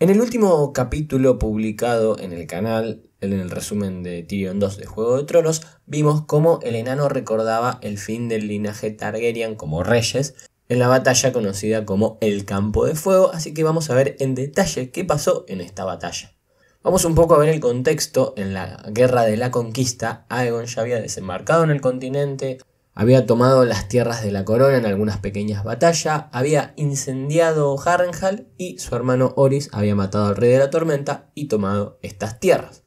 En el último capítulo publicado en el canal, en el resumen de Tyrion 2 de Juego de Tronos, vimos cómo el enano recordaba el fin del linaje Targaryen como reyes en la batalla conocida como el Campo de Fuego, así que vamos a ver en detalle qué pasó en esta batalla. Vamos un poco a ver el contexto. En la Guerra de la Conquista, Aegon ya había desembarcado en el continente, había tomado las tierras de la corona en algunas pequeñas batallas, había incendiado Harrenhal y su hermano Oris había matado al rey de la tormenta y tomado estas tierras.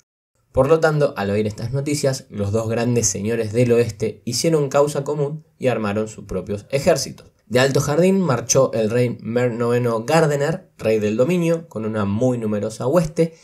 Por lo tanto, al oír estas noticias, los dos grandes señores del oeste hicieron causa común y armaron sus propios ejércitos. De Alto Jardín marchó el rey Mer Noveno Gardener, rey del dominio, con una muy numerosa hueste.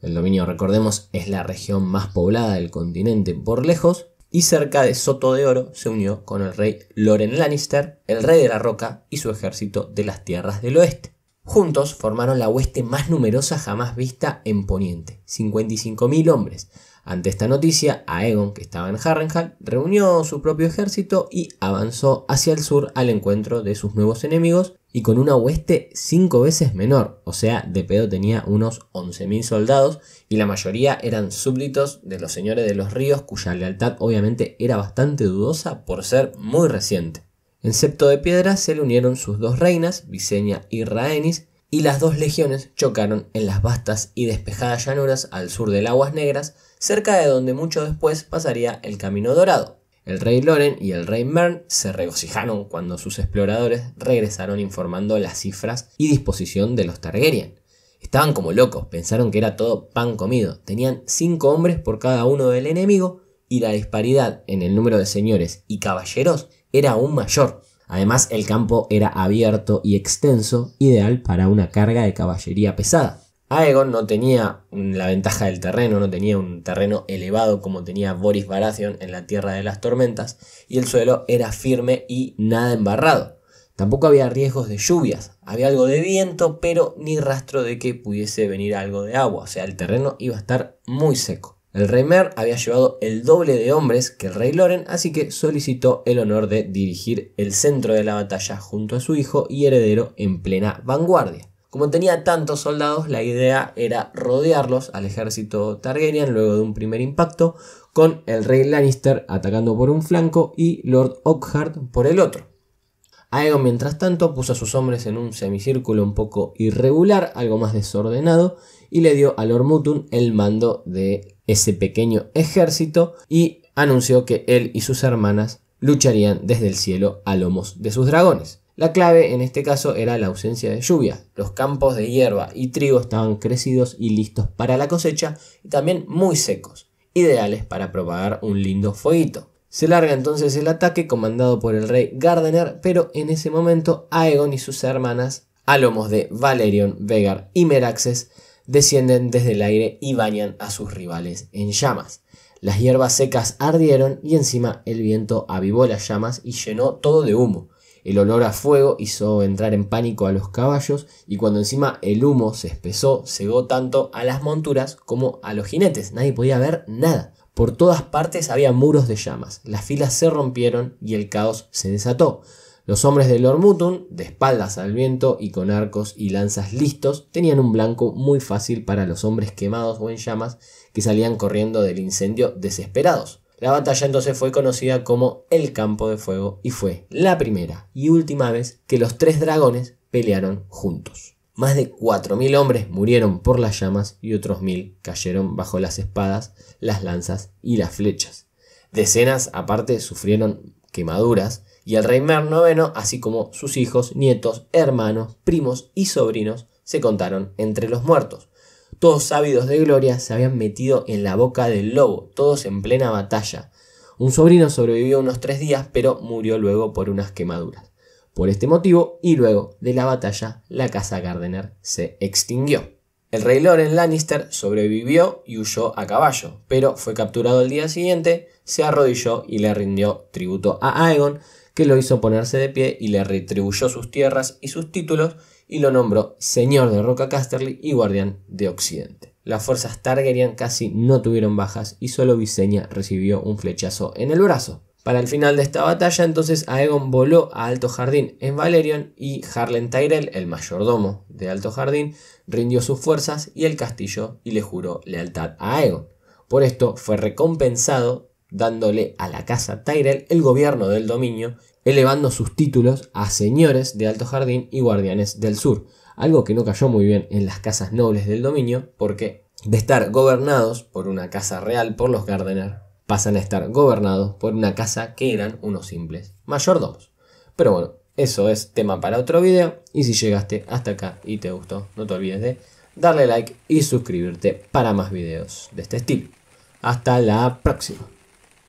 El dominio, recordemos, es la región más poblada del continente por lejos, y cerca de Soto de Oro se unió con el rey Loren Lannister, el rey de la Roca y su ejército de las tierras del oeste. Juntos formaron la hueste más numerosa jamás vista en Poniente, 55.000 hombres, ante esta noticia, Aegon, que estaba en Harrenhal, reunió su propio ejército y avanzó hacia el sur al encuentro de sus nuevos enemigos y con una hueste cinco veces menor, o sea, de pedo tenía unos 11.000 soldados y la mayoría eran súbditos de los señores de los ríos cuya lealtad obviamente era bastante dudosa por ser muy reciente. En Septo de Piedra se le unieron sus dos reinas, Viseña y Raenis, y las dos legiones chocaron en las vastas y despejadas llanuras al sur del Aguas Negras, cerca de donde mucho después pasaría el Camino Dorado. El rey Loren y el rey Mern se regocijaron cuando sus exploradores regresaron informando las cifras y disposición de los Targaryen. Estaban como locos, pensaron que era todo pan comido. Tenían cinco hombres por cada uno del enemigo y la disparidad en el número de señores y caballeros era aún mayor. Además, el campo era abierto y extenso, ideal para una carga de caballería pesada. Aegon no tenía la ventaja del terreno, no tenía un terreno elevado como tenía Boris Baratheon en la Tierra de las Tormentas, y el suelo era firme y nada embarrado. Tampoco había riesgos de lluvias, había algo de viento, pero ni rastro de que pudiese venir algo de agua, o sea, el terreno iba a estar muy seco. El rey Mer había llevado el doble de hombres que el rey Loren, así que solicitó el honor de dirigir el centro de la batalla junto a su hijo y heredero en plena vanguardia. Como tenía tantos soldados, la idea era rodearlos al ejército Targaryen luego de un primer impacto, con el rey Lannister atacando por un flanco y Lord Ockhart por el otro. Aegon, mientras tanto, puso a sus hombres en un semicírculo un poco irregular, algo más desordenado, y le dio a Lord Mutun el mando de ese pequeño ejército y anunció que él y sus hermanas lucharían desde el cielo a lomos de sus dragones. La clave en este caso era la ausencia de lluvia. Los campos de hierba y trigo estaban crecidos y listos para la cosecha y también muy secos, ideales para propagar un lindo fueguito. Se larga entonces el ataque comandado por el rey Gardener, pero en ese momento Aegon y sus hermanas, a lomos de Valerion, Vegar y Meraxes, descienden desde el aire y bañan a sus rivales en llamas. Las hierbas secas ardieron y encima el viento avivó las llamas y llenó todo de humo. El olor a fuego hizo entrar en pánico a los caballos y cuando encima el humo se espesó, cegó tanto a las monturas como a los jinetes. Nadie podía ver nada. Por todas partes había muros de llamas. Las filas se rompieron y el caos se desató. Los hombres del Ormutun, de espaldas al viento y con arcos y lanzas listos, tenían un blanco muy fácil para los hombres quemados o en llamas que salían corriendo del incendio desesperados. La batalla entonces fue conocida como el Campo de Fuego y fue la primera y última vez que los tres dragones pelearon juntos. Más de 4.000 hombres murieron por las llamas y otros 1.000 cayeron bajo las espadas, las lanzas y las flechas. Decenas aparte sufrieron quemaduras y el rey Mer Noveno, así como sus hijos, nietos, hermanos, primos y sobrinos, se contaron entre los muertos. Todos ávidos de gloria se habían metido en la boca del lobo, todos en plena batalla. Un sobrino sobrevivió unos tres días, pero murió luego por unas quemaduras. Por este motivo, y luego de la batalla, la casa Gardener se extinguió. El rey Loren Lannister sobrevivió y huyó a caballo, pero fue capturado el día siguiente, se arrodilló y le rindió tributo a Aegon, que lo hizo ponerse de pie y le retribuyó sus tierras y sus títulos, y lo nombró señor de Roca Casterly y guardián de Occidente. Las fuerzas Targaryen casi no tuvieron bajas y solo Visenya recibió un flechazo en el brazo. Para el final de esta batalla, entonces Aegon voló a Alto Jardín en Valerion y Harlen Tyrell, el mayordomo de Alto Jardín, rindió sus fuerzas y el castillo y le juró lealtad a Aegon. Por esto fue recompensado dándole a la casa Tyrell el gobierno del dominio, elevando sus títulos a señores de Alto Jardín y guardianes del sur, algo que no cayó muy bien en las casas nobles del dominio, porque de estar gobernados por una casa real por los Gardener, pasan a estar gobernados por una casa que eran unos simples mayordomos. Pero bueno, eso es tema para otro video, y si llegaste hasta acá y te gustó, no te olvides de darle like y suscribirte para más videos de este estilo. Hasta la próxima.